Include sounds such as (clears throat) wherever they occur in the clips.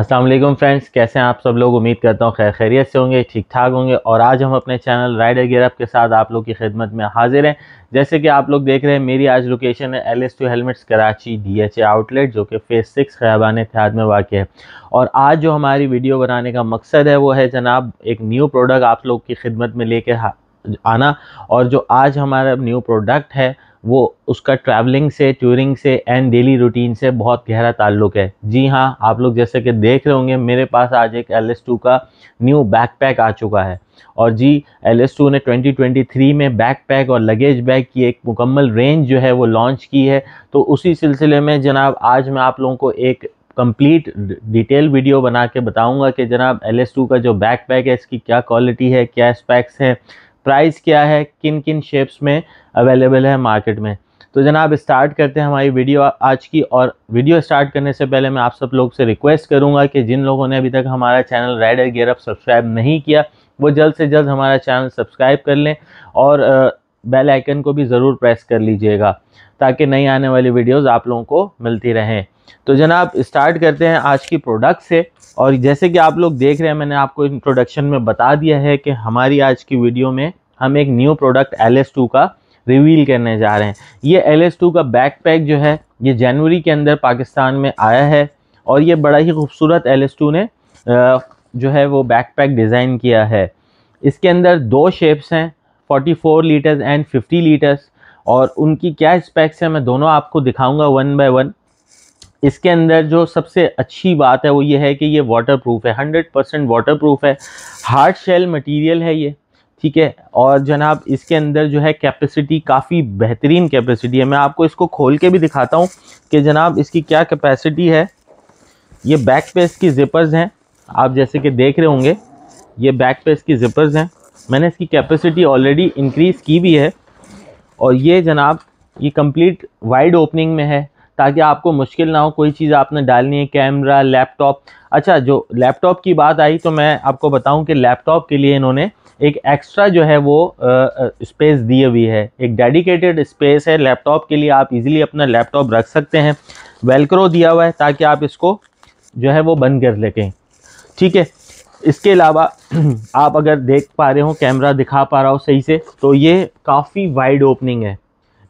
Aslam friends कैसे हैं आप सब लोग उम्मीद करता हूँ खैर खैरियत से होंगे ठीक ठाक होंगे और आज हम अपने चैनल राइडर गिरअप के साथ आप लोग की खिदमत में हाजिर हैं जैसे कि आप लोग देख रहे हैं मेरी आज लोकेशन है L S two helmets Karachi D H A outlet जो कि फेज़ सिक्स खैबान थ्याद में वाक़ है और आज जो हमारी वीडियो बनाने का मकसद है वो है जनाब एक न्यू प्रोडक्ट आप लोग की खिदमत में लेके आना और जो आज हमारा न्यू प्रोडक्ट है वो उसका ट्रैवलिंग से ट्यूरिंग से एंड डेली रूटीन से बहुत गहरा ताल्लुक है जी हाँ आप लोग जैसे कि देख रहे होंगे मेरे पास आज एक एल एस टू का न्यू बैक पैक आ चुका है और जी एल एस टू ने 2023 में बैक पैक और लगेज बैग की एक मुकम्मल रेंज जो है वो लॉन्च की है तो उसी सिलसिले में जनाब आज मैं आप लोगों को एक कंप्लीट डिटेल वीडियो बना के बताऊंगा कि जनाब एल एस टू का जो बैक पैक है इसकी क्या क्वालिटी है क्या स्पैक्स हैं प्राइस क्या है किन किन शेप्स में अवेलेबल है मार्केट में तो जनाब स्टार्ट करते हैं हमारी वीडियो आज की और वीडियो स्टार्ट करने से पहले मैं आप सब लोग से रिक्वेस्ट करूंगा कि जिन लोगों ने अभी तक हमारा channel red air gear up subscribe नहीं किया वो जल्द से जल्द हमारा चैनल सब्सक्राइब कर लें और बेल आइकन को भी ज़रूर प्रेस कर लीजिएगा ताकि नई आने वाली वीडियोज़ आप लोगों को मिलती रहें तो जनाब स्टार्ट करते हैं आज की प्रोडक्ट से और जैसे कि आप लोग देख रहे हैं मैंने आपको इंट्रोडक्शन में बता दिया है कि हमारी आज की वीडियो में हम एक न्यू प्रोडक्ट एल का रिवील करने जा रहे हैं ये एल का बैकपैक जो है ये जनवरी के अंदर पाकिस्तान में आया है और ये बड़ा ही खूबसूरत एल ने जो है वो बैकपैक डिज़ाइन किया है इसके अंदर दो शेप्स हैं 44 लीटर्स एंड 50 लीटर्स और उनकी क्या स्पेक्स है मैं दोनों आपको दिखाऊंगा वन बाय वन इसके अंदर जो सबसे अच्छी बात है वो ये है कि ये वाटर प्रूफ है हंड्रेड परसेंट वाटर प्रूफ है हार्ड शेल मटीरियल है ये ठीक है और जनाब इसके अंदर जो है कैपेसिटी काफ़ी बेहतरीन कैपेसिटी है मैं आपको इसको खोल के भी दिखाता हूँ कि जनाब इसकी क्या कैपेसिटी है ये बैक पे इसकी ज़िपर्स हैं आप जैसे कि देख रहे होंगे ये बैक पे इसकी ज़िपर्स हैं मैंने इसकी कैपेसिटी ऑलरेडी इंक्रीज़ की भी है और ये जनाब ये कम्प्लीट वाइड ओपनिंग में है ताकि आपको मुश्किल ना हो कोई चीज़ आपने डालनी है कैमरा लैपटॉप अच्छा जो लैपटॉप की बात आई तो मैं आपको बताऊं कि लैपटॉप के लिए इन्होंने एक एक्स्ट्रा जो है वो स्पेस दी हुई है एक डेडिकेटेड स्पेस है लैपटॉप के लिए आप इजीली अपना लैपटॉप रख सकते हैं वेलक्रो दिया हुआ है ताकि आप इसको जो है वो बंद कर सकें ठीक है इसके अलावा (clears throat) आप अगर देख पा रहे हो कैमरा दिखा पा रहा हो सही से तो ये काफ़ी वाइड ओपनिंग है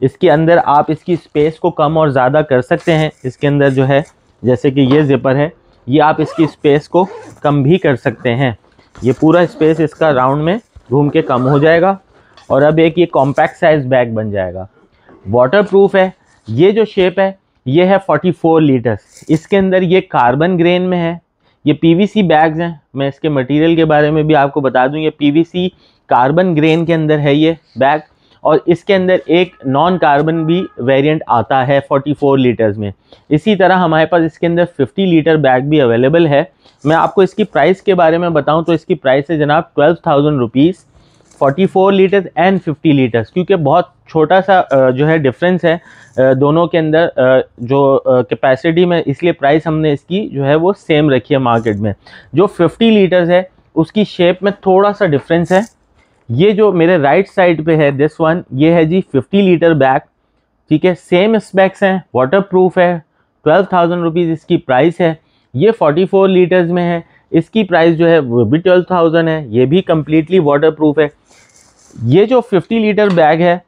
इसके अंदर आप इसकी स्पेस को कम और ज़्यादा कर सकते हैं इसके अंदर जो है जैसे कि ये जिपर है ये आप इसकी स्पेस को कम भी कर सकते हैं ये पूरा स्पेस इसका राउंड में घूम के कम हो जाएगा और अब एक ये कॉम्पैक्ट साइज बैग बन जाएगा वाटर प्रूफ है ये जो शेप है ये है 44 लीटर्स इसके अंदर ये कार्बन ग्रेन में है ये पीवीसी बैग्स हैं मैं इसके मटेरियल के बारे में भी आपको बता दूं ये पीवीसी कार्बन ग्रेन के अंदर है ये बैग और इसके अंदर एक नॉन कार्बन भी वेरिएंट आता है 44 लीटर्स में इसी तरह हमारे पास इसके अंदर 50 लीटर बैग भी अवेलेबल है मैं आपको इसकी प्राइस के बारे में बताऊं तो इसकी प्राइस है जनाब twelve thousand rupees forty four litres and fifty litres क्योंकि बहुत छोटा सा जो है डिफरेंस है दोनों के अंदर जो कैपेसिटी में इसलिए प्राइस हमने इसकी जो है वो सेम रखी है मार्केट में जो फिफ्टी लीटर्स है उसकी शेप में थोड़ा सा डिफरेंस है ये जो मेरे राइट साइड पे है दिस वन ये है जी 50 लीटर बैग ठीक है सेम स्पेक्स हैं वाटर प्रूफ है ट्वेल्व थाउजेंड रुपीज़ इसकी प्राइस है ये 44 फोर लीटर्स में है इसकी प्राइस जो है वो भी ट्वेल्व थाउजेंड है ये भी कम्प्लीटली वाटर प्रूफ है ये जो फिफ्टी लीटर बैग है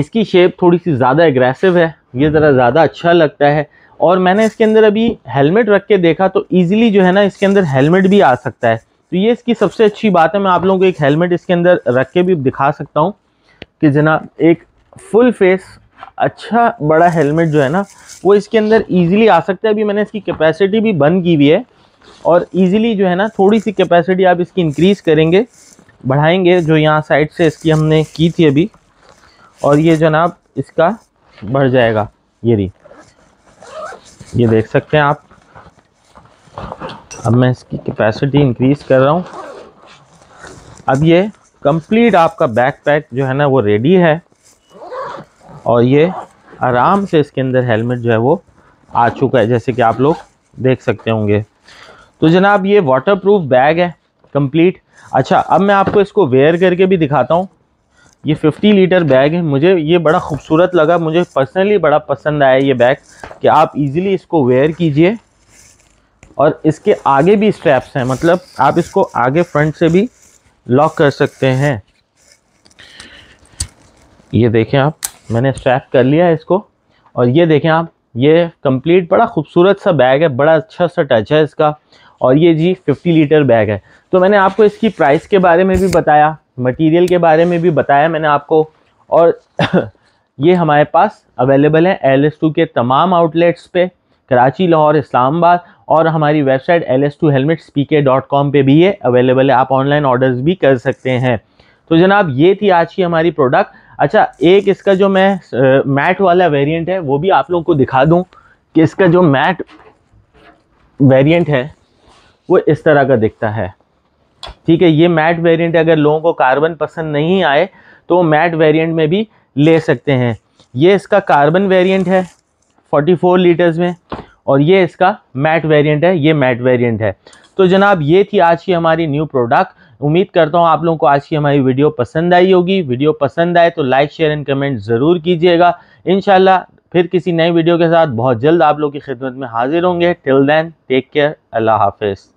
इसकी शेप थोड़ी सी ज़्यादा एग्रेसिव है ये ज़रा ज़्यादा अच्छा लगता है और मैंने इसके अंदर अभी हेलमेट रख के देखा तो ईजिली जो है ना इसके अंदर हेलमेट भी आ सकता है तो ये इसकी सबसे अच्छी बात है मैं आप लोगों को एक हेलमेट इसके अंदर रख के भी दिखा सकता हूँ कि जनाब एक फुल फेस अच्छा बड़ा हेलमेट जो है ना वो इसके अंदर इजीली आ सकता है अभी मैंने इसकी कैपेसिटी भी बंद की हुई है और इजीली जो है ना थोड़ी सी कैपेसिटी आप इसकी इंक्रीज़ करेंगे बढ़ाएंगे जो यहाँ साइड से इसकी हमने की थी अभी और ये जनाब इसका बढ़ जाएगा ये री ये देख सकते हैं आप अब मैं इसकी कैपेसिटी इंक्रीज़ कर रहा हूँ अब ये कंप्लीट आपका बैक पैक जो है ना वो रेडी है और ये आराम से इसके अंदर हेलमेट जो है वो आ चुका है जैसे कि आप लोग देख सकते होंगे तो जनाब ये वाटरप्रूफ बैग है कंप्लीट अच्छा अब मैं आपको इसको वेयर करके भी दिखाता हूँ ये 50 लीटर बैग है मुझे ये बड़ा खूबसूरत लगा मुझे पर्सनली बड़ा पसंद आया ये बैग कि आप इजीली इसको वेयर कीजिए और इसके आगे भी स्ट्रैप्स हैं मतलब आप इसको आगे फ्रंट से भी लॉक कर सकते हैं ये देखें आप मैंने स्ट्रैप कर लिया है इसको और ये देखें आप ये कंप्लीट बड़ा खूबसूरत सा बैग है बड़ा अच्छा सा टच है इसका और ये जी 50 लीटर बैग है तो मैंने आपको इसकी प्राइस के बारे में भी बताया मटेरियल के बारे में भी बताया मैंने आपको और (coughs) ये हमारे पास अवेलेबल है एल के तमाम आउटलेट्स पे कराची लाहौर इस्लामाबाद और हमारी website L S two helmet S P K dot com पर भी ये अवेलेबल है आप ऑनलाइन ऑर्डर्स भी कर सकते हैं तो जनाब ये थी आज की हमारी प्रोडक्ट अच्छा एक इसका जो मैं मैट वाला वेरिएंट है वो भी आप लोगों को दिखा दूं कि इसका जो मैट वेरिएंट है वो इस तरह का दिखता है ठीक है ये मैट वेरिएंट अगर लोगों को कार्बन पसंद नहीं आए तो मैट वेरिएंट में भी ले सकते हैं ये इसका कार्बन वेरिएंट है 44 लीटर्स में और ये इसका मैट वेरिएंट है ये मैट वेरिएंट है तो जनाब ये थी आज की हमारी न्यू प्रोडक्ट उम्मीद करता हूँ आप लोगों को आज की हमारी वीडियो पसंद आई होगी वीडियो पसंद आए तो लाइक शेयर एंड कमेंट ज़रूर कीजिएगा इन फिर किसी नई वीडियो के साथ बहुत जल्द आप लोग की खिदमत में हाजिर होंगे टिल दैन टेक केयर अल्लाह हाफिज़